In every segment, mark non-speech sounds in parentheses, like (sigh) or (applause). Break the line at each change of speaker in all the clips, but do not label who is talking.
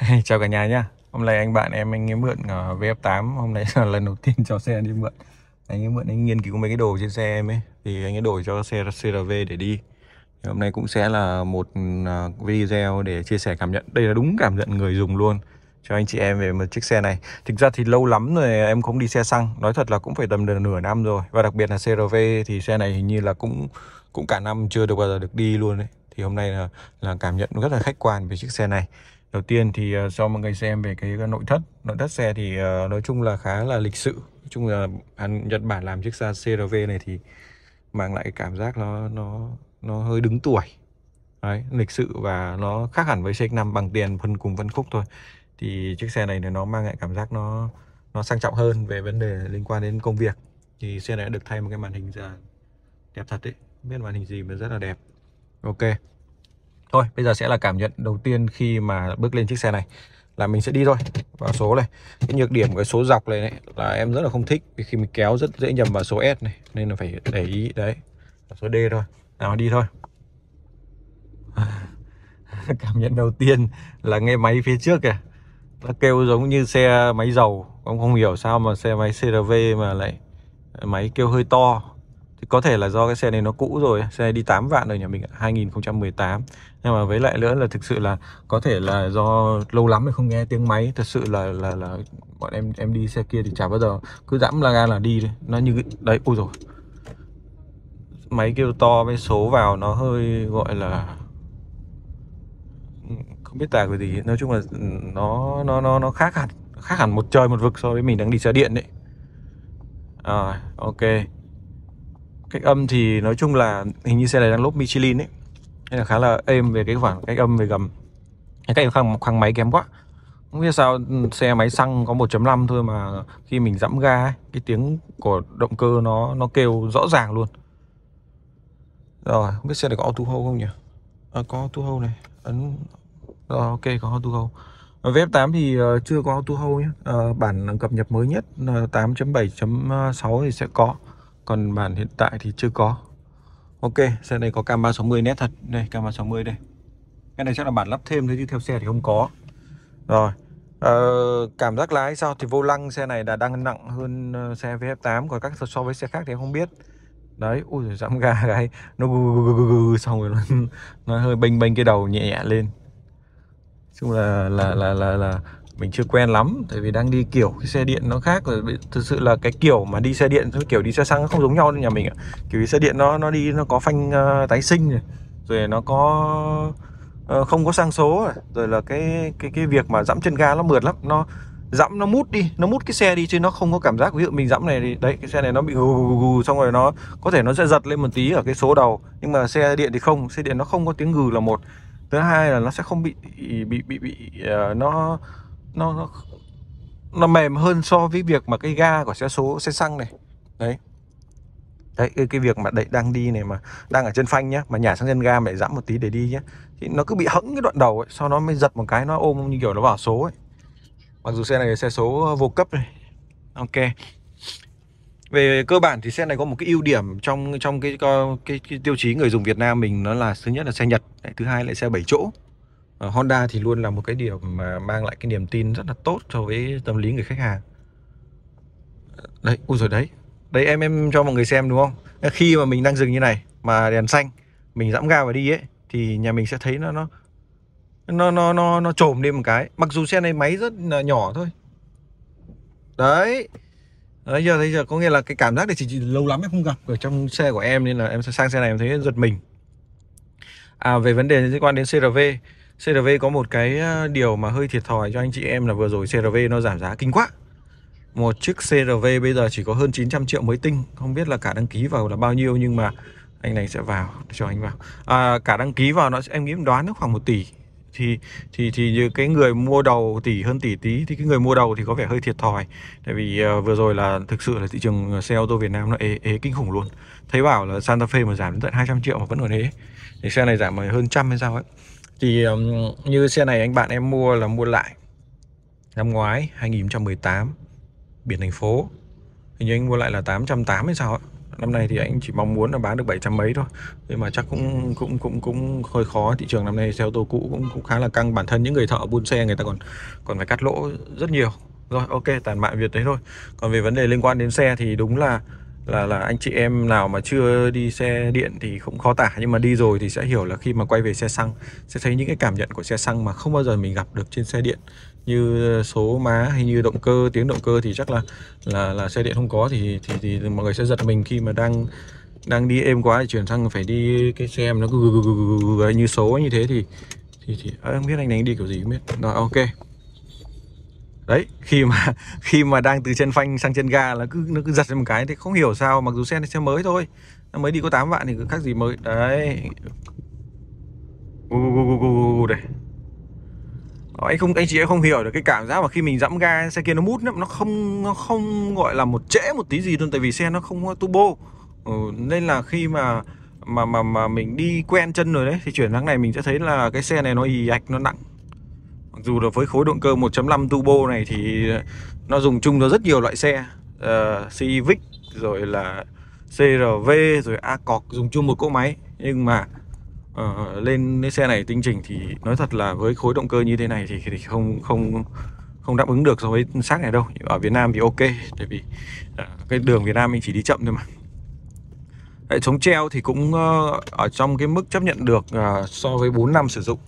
(laughs) Chào cả nhà nhá Hôm nay anh bạn em anh ấy mượn ờ, VF8 Hôm nay (laughs) là lần đầu tiên cho xe anh đi mượn Anh ấy mượn anh nghiên cứu mấy cái đồ trên xe em ấy Thì anh ấy đổi cho xe CRV để đi thì Hôm nay cũng sẽ là một ờ, video để chia sẻ cảm nhận Đây là đúng cảm nhận người dùng luôn cho anh chị em về một chiếc xe này Thực ra thì lâu lắm rồi em không đi xe xăng Nói thật là cũng phải tầm nửa năm rồi Và đặc biệt là CRV thì xe này hình như là cũng cũng cả năm chưa được bao giờ được đi luôn đấy Thì hôm nay là, là cảm nhận rất là khách quan về chiếc xe này Đầu tiên thì cho ờ, mọi người xem về cái nội thất Nội thất xe thì ờ, nói chung là khá là lịch sự Nói chung là Nhật Bản làm chiếc xe CRV này thì mang lại cảm giác nó nó nó hơi đứng tuổi Đấy, lịch sự và nó khác hẳn với CX-5 bằng tiền phân cùng phân khúc thôi Thì chiếc xe này nó mang lại cảm giác nó nó sang trọng hơn về vấn đề liên quan đến công việc Thì xe này đã được thay một cái màn hình đẹp thật đấy biết màn hình gì mà rất là đẹp Ok Thôi bây giờ sẽ là cảm nhận đầu tiên khi mà bước lên chiếc xe này là mình sẽ đi thôi vào số này cái nhược điểm của cái số dọc này đấy, là em rất là không thích vì khi mình kéo rất dễ nhầm vào số S này nên là phải để ý đấy số D thôi nào đi thôi à, (laughs) cảm nhận đầu tiên là nghe máy phía trước kìa nó kêu giống như xe máy dầu cũng không hiểu sao mà xe máy CRV mà lại máy kêu hơi to thì có thể là do cái xe này nó cũ rồi xe đi 8 vạn rồi nhà mình 2018 nhưng mà với lại nữa là thực sự là có thể là do lâu lắm mình không nghe tiếng máy thật sự là là là bọn em em đi xe kia thì chả bao giờ cứ dẫm là ga là đi đấy. nó như đấy ôi rồi máy kêu to với số vào nó hơi gọi là ừ, không biết tả cái gì nói chung là ừ, nó nó nó nó khác hẳn khác hẳn một trời một vực so với mình đang đi xe điện đấy à, ok cách âm thì nói chung là hình như xe này đang lốp Michelin đấy nên là khá là êm về cái khoảng cách âm về gầm cái cách khoang, khoang máy kém quá không biết sao xe máy xăng có 1.5 thôi mà khi mình dẫm ga ấy, cái tiếng của động cơ nó nó kêu rõ ràng luôn rồi không biết xe này có auto hold không nhỉ à, có auto hold này ấn rồi ờ, ok có auto hold V8 thì ờ, chưa có auto hold nhé à, bản cập nhật mới nhất 8.7.6 thì sẽ có còn bản hiện tại thì chưa có Ok, xe này có cam 360 nét thật. Đây, cam 360 đây. Cái này chắc là bản lắp thêm thôi chứ theo xe thì không có. Rồi. À, cảm giác lái sao thì vô lăng xe này đã đang nặng hơn ờ, xe VF8 còn các so với xe khác thì không biết. Đấy, ui giời giảm ga cái nó gù gù gù gù xong rồi nó, nó hơi bênh bênh cái đầu nhẹ nhẹ lên. Chung là là là là là, là mình chưa quen lắm tại vì đang đi kiểu cái xe điện nó khác rồi thực sự là cái kiểu mà đi xe điện với kiểu đi xe xăng nó không giống nhau nhà mình ạ kiểu đi xe điện nó nó đi nó có phanh uh, tái sinh này rồi nó có uh, không có sang số này. rồi là cái cái cái việc mà dẫm chân ga nó mượt lắm nó dẫm nó mút đi nó mút cái xe đi chứ nó không có cảm giác ví dụ mình dẫm này thì đấy cái xe này nó bị gù gù gù xong rồi nó có thể nó sẽ giật lên một tí ở cái số đầu nhưng mà xe điện thì không xe điện nó không có tiếng gừ là một thứ hai là nó sẽ không bị bị bị bị uh, nó nó nó nó mềm hơn so với việc mà cái ga của xe số xe xăng này đấy đấy cái, cái việc mà đẩy đang đi này mà đang ở trên phanh nhá mà nhả sang chân ga mà lại giảm một tí để đi nhá thì nó cứ bị hẫng cái đoạn đầu ấy sau nó mới giật một cái nó ôm như kiểu nó vào số ấy mặc dù xe này là xe số ờ, vô cấp này ok về cơ bản thì xe này có một cái ưu điểm trong trong cái cái, cái, cái tiêu chí người dùng Việt Nam mình nó là thứ nhất là xe Nhật, thứ hai là xe 7 chỗ. Ờ, Honda thì luôn là một cái điểm mà mang lại cái niềm tin rất là tốt cho với tâm lý người khách hàng ờ, đấy ui rồi đấy đấy em em cho mọi người xem đúng không ờ, khi mà mình đang dừng như này mà đèn xanh mình dẫm ga và đi ấy thì nhà mình sẽ thấy nó nó nó nó nó nó trồm lên một cái mặc dù xe này máy rất là nhỏ thôi đấy đấy giờ thấy giờ có nghĩa là cái cảm giác này chỉ, chỉ lâu lắm em không gặp ở trong xe của em nên là em sẽ sang xe này em thấy giật mình à về vấn đề liên quan đến CRV CRV có một cái ờ, điều mà hơi thiệt thòi cho anh chị em là vừa rồi CRV nó giảm giá kinh quá Một chiếc CRV bây giờ chỉ có hơn 900 triệu mới tinh Không biết là cả đăng ký vào là bao nhiêu nhưng mà anh này sẽ vào cho anh vào à, Cả đăng ký vào nó em nghĩ đoán nó khoảng 1 tỷ thì thì thì như cái người mua đầu tỷ hơn tỷ tí thì cái người mua đầu thì có vẻ hơi thiệt thòi tại vì uh, vừa rồi là thực sự là thị trường ờ, xe ô tô Việt Nam nó ế, ế kinh khủng luôn thấy bảo là Santa Fe mà giảm đến tận 200 triệu mà vẫn còn ế thì xe này giảm mà hơn trăm hay sao ấy thì um, như xe này anh bạn em mua là mua lại năm ngoái 2018 biển thành phố hình như anh mua lại là 880 hay sao ạ năm nay thì anh chỉ mong muốn là bán được 700 mấy thôi nhưng mà chắc cũng cũng cũng cũng hơi khó thị trường năm nay xe ô tô cũ cũng cũng khá là căng bản thân những người thợ buôn xe người ta còn còn phải cắt lỗ rất nhiều rồi ok tàn mạng việt đấy thôi còn về vấn đề liên quan đến xe thì đúng là là là anh chị em nào mà chưa đi xe điện thì cũng khó tả nhưng mà đi rồi thì sẽ hiểu là khi mà quay về xe xăng sẽ thấy những cái cảm nhận của xe xăng mà không bao giờ mình gặp được trên xe điện như số má hay như động cơ tiếng động cơ thì chắc là là là xe điện không có thì thì, thì mọi người sẽ giật mình khi mà đang đang đi êm quá thì chuyển sang phải đi cái xe em nó cứ như số như thế thì thì thì à, không biết anh này đi kiểu gì không biết rồi ok đấy khi mà (laughs) khi mà đang từ chân phanh sang chân ga là cứ nó cứ giật lên một cái thì không hiểu sao mặc dù xe này xe mới thôi nó mới đi có 8 vạn thì cứ khác gì mới đấy u u u u đây Đó, ờ, anh không anh chị ấy không hiểu được cái cảm giác mà khi mình dẫm ga xe kia nó mút lắm nó không nó không gọi là một trễ một tí gì luôn tại vì xe nó không có turbo ừ, nên là khi mà mà mà mà mình đi quen chân rồi đấy thì chuyển sang này mình sẽ thấy là cái xe này nó ì ạch nó nặng dù là với khối động cơ 1.5 turbo này thì nó dùng chung cho rất nhiều loại xe uh, ờ, Civic e rồi là CRV rồi a Accord dùng chung một cỗ máy nhưng mà uh, lên cái xe này tinh chỉnh thì nói thật là với khối động cơ như thế này thì, thì không không không đáp ứng được so với xác này đâu ở Việt Nam thì ok tại vì uh, cái đường Việt Nam mình chỉ đi chậm thôi mà hệ thống treo thì cũng uh, ở trong cái mức chấp nhận được uh, so với 4 năm sử dụng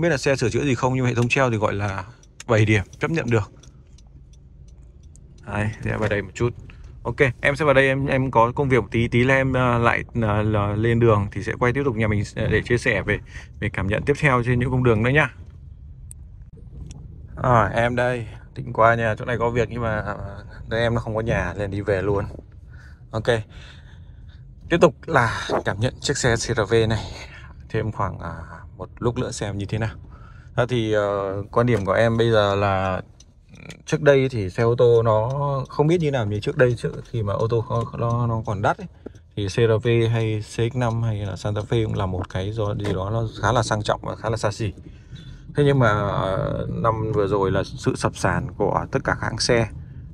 biết là xe sửa chữa gì không nhưng hệ thống treo thì gọi là 7 điểm chấp nhận được Đấy, để vào đây một chút Ok, em sẽ vào đây em em có công việc một tí tí là em à, lại là, là lên đường thì sẽ quay tiếp tục nhà mình à, để chia sẻ về về cảm nhận tiếp theo trên những cung đường đấy nhá. À, em đây, định qua nhà chỗ này có việc nhưng mà đây à, em nó không có nhà nên đi về luôn. Ok. Tiếp tục là cảm nhận chiếc xe CRV này thêm khoảng một lúc nữa xem như thế nào thì uh, quan điểm của em bây giờ là trước đây thì xe ô tô nó không biết như nào như trước đây trước khi mà ô tô nó, nó còn đắt ấy, thì CRV hay CX5 hay là Santa Fe cũng là một cái do gì đó nó khá là sang trọng và khá là xa xỉ thế nhưng mà ờ, năm vừa rồi là sự sập sàn của tất cả các hãng xe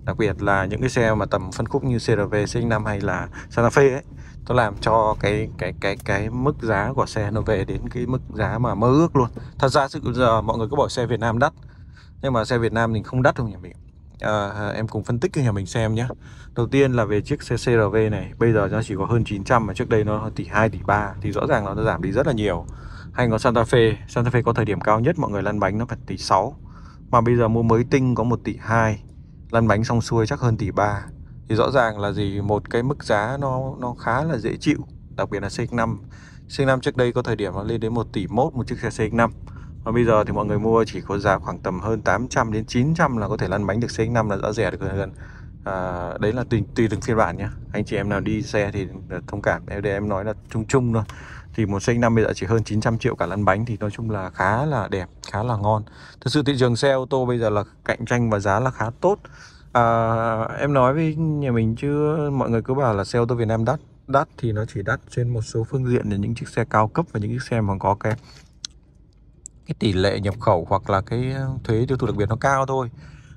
đặc biệt là những cái xe mà tầm phân khúc như CRV CX5 hay là Santa Fe ấy nó làm cho cái cái cái cái mức giá của xe nó về đến cái mức giá mà mơ ước luôn thật ra sự giờ mọi người cứ bảo xe Việt Nam đắt nhưng mà xe Việt Nam mình không đắt đâu nhà mình à, em cùng phân tích cho nhà mình xem nhé đầu tiên là về chiếc xe CRV này bây giờ nó chỉ có hơn 900 mà trước đây nó tỷ 2 tỷ 3 thì rõ ràng là nó giảm đi rất là nhiều hay có Santa Fe Santa Fe có thời điểm cao nhất mọi người lăn bánh nó phải tỷ 6 mà bây giờ mua mới tinh có 1 tỷ 2 lăn bánh xong xuôi chắc hơn tỷ 3 thì rõ ràng là gì một cái mức giá nó nó khá là dễ chịu đặc biệt là CX5 CX5 trước đây có thời điểm nó lên đến 1 tỷ mốt một chiếc xe CX5 và bây giờ thì mọi người mua chỉ có giá khoảng tầm hơn 800 đến 900 là có thể lăn bánh được CX5 là rõ rẻ được gần à, đấy là tùy tùy từng phiên bản nhá anh chị em nào đi xe thì thông cảm em để em nói là chung chung thôi thì một cx 5 bây giờ chỉ hơn 900 triệu cả lăn bánh thì nói chung là khá là đẹp khá là ngon thực sự thị trường xe ô tô bây giờ là cạnh tranh và giá là khá tốt À, em nói với nhà mình chưa mọi người cứ bảo là xe ô tô Việt Nam đắt đắt thì nó chỉ đắt trên một số phương diện là những chiếc xe cao cấp và những chiếc xe mà có cái cái tỷ lệ nhập khẩu hoặc là cái ờ, thuế tiêu thụ đặc biệt nó cao thôi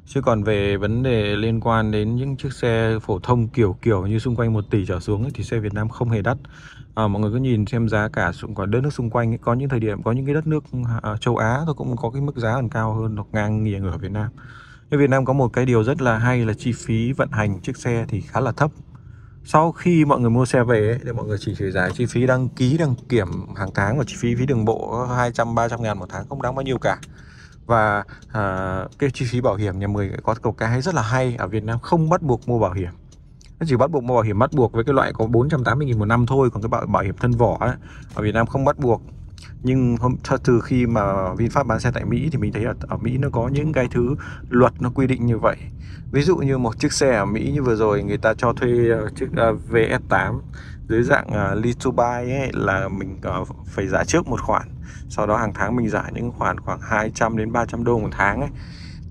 chứ còn về vấn đề liên quan đến những chiếc xe phổ thông kiểu kiểu như xung quanh 1 tỷ trở xuống ấy, thì xe Việt Nam không hề đắt à, mọi người cứ nhìn xem giá cả xung quanh đất nước xung quanh ấy, có những thời điểm có những cái đất nước à, châu Á tôi cũng có cái mức giá còn cao hơn hoặc ngang nghiền ở Việt Nam nhưng Việt Nam có một cái điều rất là hay là chi phí vận hành chiếc xe thì khá là thấp. Sau khi mọi người mua xe về ấy, thì mọi người chỉ chỉ giải chi phí đăng ký, đăng kiểm hàng tháng và chi phí phí đường bộ 200-300 ngàn một tháng không đáng bao nhiêu cả. Và à, cái chi phí bảo hiểm nhà mình có một cái rất là hay ở Việt Nam không bắt buộc mua bảo hiểm. Nó chỉ bắt buộc mua bảo hiểm bắt buộc với cái loại có 480 nghìn một năm thôi Còn cái bảo, bảo hiểm thân vỏ ấy, ở Việt Nam không bắt buộc nhưng hôm từ khi mà VinFast bán xe tại Mỹ thì mình thấy là ở Mỹ nó có những cái thứ luật nó quy định như vậy ví dụ như một chiếc xe ở Mỹ như vừa rồi người ta cho thuê ờ, chiếc uh, ờ, VF8 dưới dạng uh, lease to buy ấy, là mình uh, phải trả trước một khoản sau đó hàng tháng mình trả những khoản khoảng 200 đến 300 đô một tháng ấy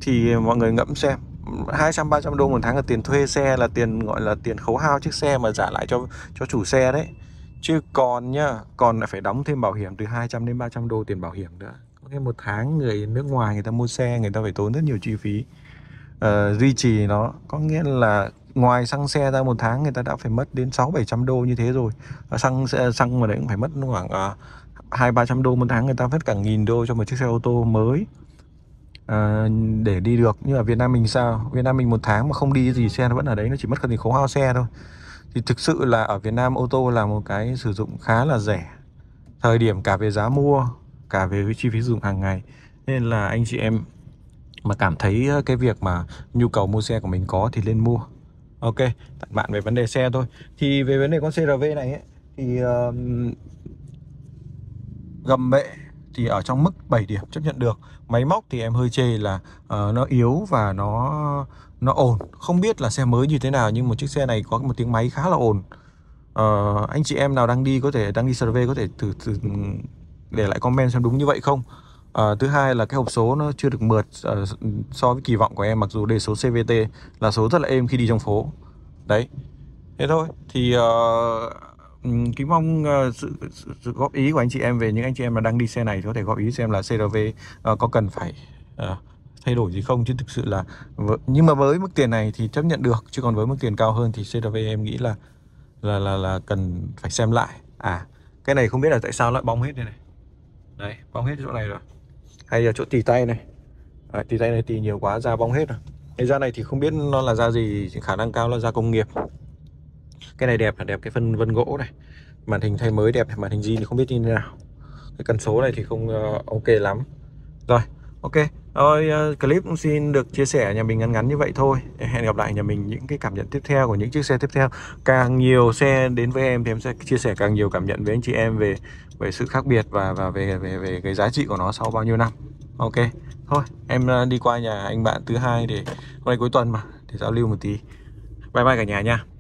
thì mọi người ngẫm xem 200 300 đô một tháng là tiền thuê xe là tiền gọi là tiền khấu hao chiếc xe mà trả lại cho cho chủ xe đấy Chứ còn nhá, còn lại phải đóng thêm bảo hiểm từ 200 đến 300 đô tiền bảo hiểm nữa. Có khi một tháng người nước ngoài người ta mua xe người ta phải tốn rất nhiều chi phí uh, duy trì nó. Có nghĩa là ngoài xăng xe ra một tháng người ta đã phải mất đến 6 700 đô như thế rồi. xăng xăng mà đấy cũng phải mất khoảng ờ, hai ba trăm đô một tháng người ta mất cả nghìn đô cho một chiếc xe ô tô mới à, để đi được nhưng mà Việt Nam mình sao Việt Nam mình một tháng mà không đi gì xe nó vẫn ở đấy nó chỉ mất cần tiền khấu hao xe thôi thì thực sự là ở Việt Nam ô tô là một cái sử dụng khá là rẻ thời điểm cả về giá mua cả về chi phí dùng hàng ngày nên là anh chị em mà cảm thấy ờ, cái việc mà nhu cầu mua xe của mình có thì lên mua ok tạm bạn về vấn đề xe thôi thì về vấn đề con CRV này ấy, thì uh, gầm bệ thì ở trong mức 7 điểm chấp nhận được máy móc thì em hơi chê là uh, nó yếu và nó nó ổn không biết là xe mới như thế nào nhưng một chiếc xe này có một tiếng máy khá là ổn uh, ờ, anh chị em nào đang đi có thể đang đi survey có thể thử, thử để lại comment xem đúng như vậy không À, thứ hai là cái hộp số nó chưa được mượt à, so với kỳ vọng của em mặc dù đề số CVT là số rất là êm khi đi trong phố đấy thế thôi thì uh, Ừ, kính mong uh, sự, sự, sự góp ý của anh chị em về những anh chị em mà đang đi xe này có thể góp ý xem là CRV uh, ờ, có cần phải uh, thay đổi gì không chứ thực sự là nhưng mà với mức tiền này thì chấp nhận được chứ còn với mức tiền cao hơn thì CRV em nghĩ là là là là cần phải xem lại à cái này không biết là tại sao lại bong hết đây này đấy bong hết chỗ này rồi hay là chỗ tì tay này đấy, tì tay này tì nhiều quá da bong hết rồi cái da này thì không biết nó là da gì khả năng cao là da công nghiệp cái này đẹp là đẹp cái phân vân gỗ này màn hình thay mới đẹp màn hình gì thì không biết như thế nào cái cần số này thì không uh, ok lắm rồi ok rồi uh, clip cũng xin được chia sẻ nhà mình ngắn ngắn như vậy thôi hẹn gặp lại nhà mình những cái cảm nhận tiếp theo của những chiếc xe tiếp theo càng nhiều xe đến với em thì em sẽ chia sẻ càng nhiều cảm nhận với anh chị em về về sự khác biệt và và về về về cái giá trị của nó sau bao nhiêu năm ok thôi em ờ, đi qua nhà anh bạn thứ hai để hôm nay cuối tuần mà để giao lưu một tí bye bye cả nhà nha